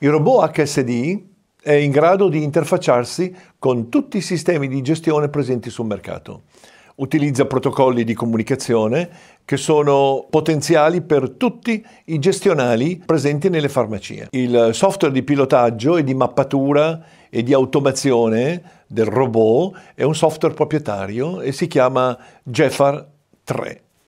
Il robot HSD è in grado di interfacciarsi con tutti i sistemi di gestione presenti sul mercato. Utilizza protocolli di comunicazione che sono potenziali per tutti i gestionali presenti nelle farmacie. Il software di pilotaggio e di mappatura e di automazione del robot è un software proprietario e si chiama Jeffar 3.